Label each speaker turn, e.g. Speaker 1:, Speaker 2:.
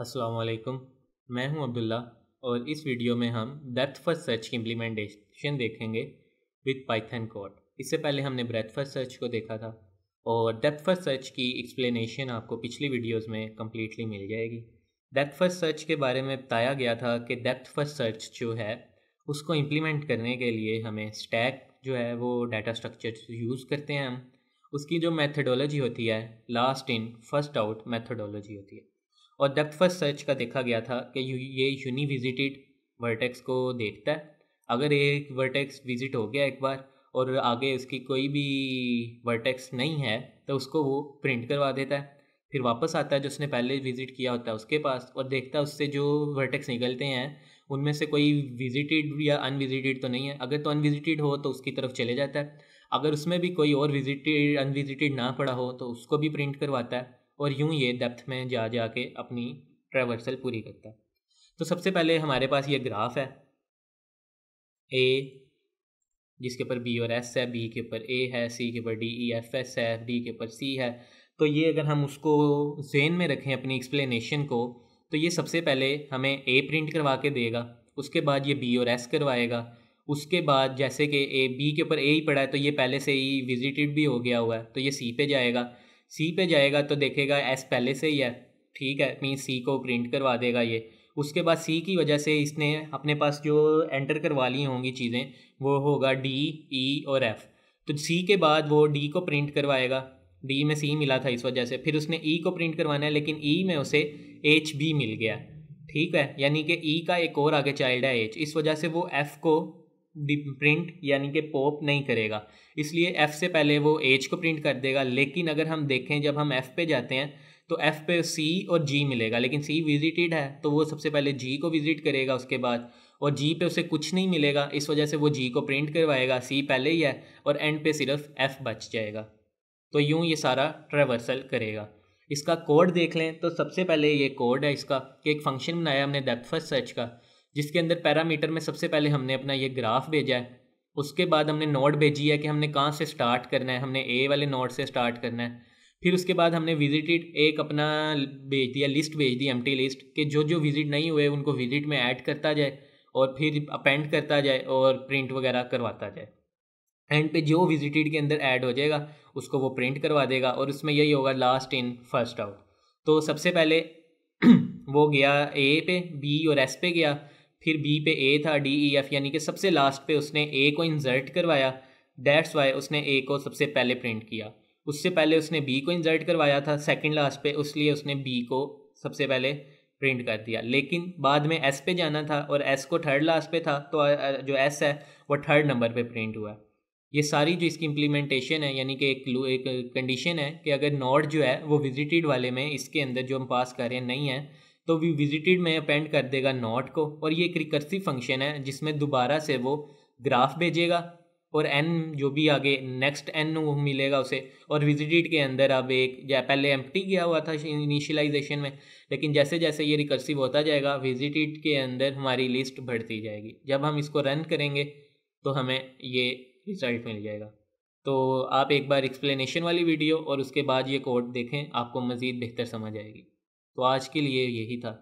Speaker 1: असलकम मैं हूं अब्दुल्ला और इस वीडियो में हम डेथ फर्स्ट सर्च की इम्प्लीमेंटेशन देखेंगे विद पाइथन कोड इससे पहले हमने ब्रेथ फर्स्ट सर्च को देखा था और डेथ फर्स्ट सर्च की एक्सप्लेनेशन आपको पिछली वीडियोस में कम्प्लीटली मिल जाएगी डेथ फर्स्ट सर्च के बारे में बताया गया था कि डेथ फर्स्ट सर्च जो है उसको इम्प्लीमेंट करने के लिए हमें स्टैक जो है वो डाटा स्ट्रक्चर यूज़ करते हैं हम उसकी जो मेथडोलॉजी होती है last in first out methodology होती है और डेप्थ फर्स्ट सर्च का देखा गया था कि ये यूनी विजिटेड वर्टेक्स को देखता है अगर एक वर्टेक्स विजिट हो गया एक बार और आगे उसकी कोई भी वर्टेक्स नहीं है तो उसको वो प्रिंट करवा देता है फिर वापस आता है जो उसने पहले विजिट किया होता है उसके पास और देखता है उससे जो वर्टेक्स निकलते हैं उनमें से कोई विजिटेड या अनविजिटेड तो नहीं है अगर तो अनविजिटेड हो तो उसकी तरफ चले जाता है अगर उसमें भी कोई और विजिटेड अनविजिटेड ना पड़ा हो तो उसको भी प्रिंट करवाता है और यूँ ये डेप्थ में जा जा के अपनी ट्रेवर्सल पूरी करता है तो सबसे पहले हमारे पास ये ग्राफ है ए जिसके ऊपर बी और एस है बी के ऊपर ए है सी के ऊपर डी ई एफ एस है डी के ऊपर सी है तो ये अगर हम उसको जेन में रखें अपनी एक्सप्लेनेशन को तो ये सबसे पहले हमें ए प्रिंट करवा के देगा उसके बाद ये बी और एस करवाएगा उसके बाद जैसे कि ए बी के ऊपर ए ही पड़ा है तो ये पहले से ही विजिटेड भी हो गया हुआ है तो ये सी पे जाएगा सी पे जाएगा तो देखेगा एस पहले से ही है ठीक है मीन सी को प्रिंट करवा देगा ये उसके बाद सी की वजह से इसने अपने पास जो एंटर करवा ली होंगी चीज़ें वो होगा डी ई e और एफ़ तो सी के बाद वो डी को प्रिंट करवाएगा डी में सी मिला था इस वजह से फिर उसने ई e को प्रिंट करवाना है लेकिन ई e में उसे एच बी मिल गया ठीक है यानी कि ई e का एक और आगे चाइल्ड है एच इस वजह से वो एफ़ को प्रिंट यानी कि पॉप नहीं करेगा इसलिए एफ़ से पहले वो एच को प्रिंट कर देगा लेकिन अगर हम देखें जब हम एफ़ पे जाते हैं तो एफ़ पे सी और जी मिलेगा लेकिन सी विजिटेड है तो वो सबसे पहले जी को विजिट करेगा उसके बाद और जी पे उसे कुछ नहीं मिलेगा इस वजह से वो जी को प्रिंट करवाएगा सी पहले ही है और एंड पे सिर्फ एफ़ बच जाएगा तो यूँ ये सारा ट्रेवर्सल करेगा इसका कोड देख लें तो सबसे पहले ये कोड है इसका कि एक फंक्शन बनाया हमने डेप्थ फर्स्ट सर्च का जिसके अंदर पैरामीटर में सबसे पहले हमने अपना ये ग्राफ भेजा है उसके बाद हमने नोड भेजी है कि हमने कहाँ से स्टार्ट करना है हमने ए वाले नोड से स्टार्ट करना है फिर उसके बाद हमने विजिटेड एक अपना भेज दिया लिस्ट भेज दी एम्प्टी लिस्ट कि जो जो विजिट नहीं हुए उनको विजिट में ऐड करता जाए और फिर अपेंड करता जाए और प्रिंट वगैरह करवाता जाए एंड पे जो विजिटेड के अंदर ऐड हो जाएगा उसको वो प्रिंट करवा देगा और उसमें यही होगा लास्ट इन फर्स्ट आउट तो सबसे पहले वो गया ए पे बी और एस पे गया फिर बी पे ए था डी ई एफ यानी कि सबसे लास्ट पे उसने ए को इंजर्ट करवाया दैट्स वाई उसने ए को सबसे पहले प्रिंट किया उससे पहले उसने बी को इंजर्ट करवाया था सेकंड लास्ट पे उसलिए उसने बी को सबसे पहले प्रिंट कर दिया लेकिन बाद में एस पे जाना था और एस को थर्ड लास्ट पे था तो जो एस है वो थर्ड नंबर पे प्रिंट हुआ ये सारी जो इसकी इम्प्लीमेंटेशन है यानी कि एक एक कंडीशन है कि अगर नॉट जो है वो विजिटेड वाले में इसके अंदर जो हम पास कर रहे हैं नहीं है तो वी विजिटेड में अपेंड कर देगा नॉट को और ये एक रिकर्सिव फंक्शन है जिसमें दोबारा से वो ग्राफ भेजेगा और एन जो भी आगे नेक्स्ट एन वो मिलेगा उसे और विजिटेड के अंदर अब एक या पहले एम गया हुआ था इनिशियलाइजेशन में लेकिन जैसे जैसे ये रिकर्सिव होता जाएगा विजिटेड के अंदर हमारी लिस्ट बढ़ती जाएगी जब हम इसको रन करेंगे तो हमें ये रिजल्ट मिल जाएगा तो आप एक बार एक्सप्लेनेशन वाली वीडियो और उसके बाद ये कोड देखें आपको मज़ीद बेहतर समझ आएगी तो आज के लिए यही था